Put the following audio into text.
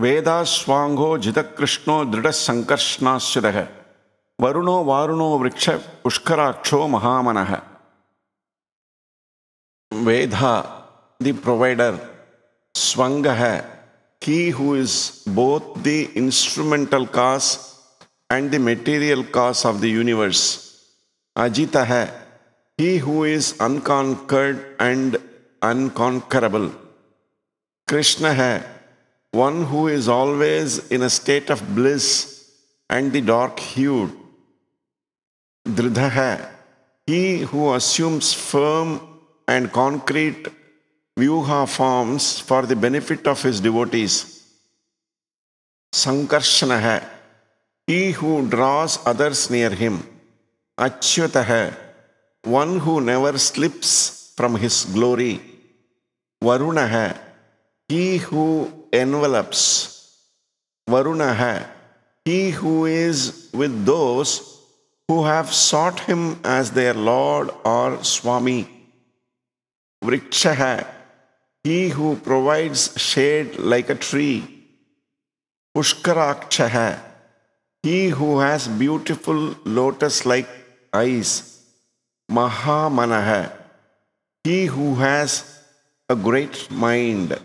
वेदा स्वांघो जित कृष्णो दृढ़ संकर्षणाश्रित वरुणो वारुणो वृक्ष पुष्कराक्षो महामन वेदा the provider, Swanga hai, he who is both the instrumental cause and the material cause of the universe. Ajita hai, he who is unconquered and unconquerable. Krishna hai, one who is always in a state of bliss and the dark hued. Dridhaha, he who assumes firm and concrete vyuha forms for the benefit of his devotees. Sankarshanaha, he who draws others near him. Achyutaha, one who never slips from his glory. Varunaha, he who envelopes. Varunaha, he who is with those who have sought him as their Lord or Swami. Vrikshaha, he who provides shade like a tree. Pushkarakshaha, he who has beautiful lotus like eyes. Mahamanaha, he who has a great mind.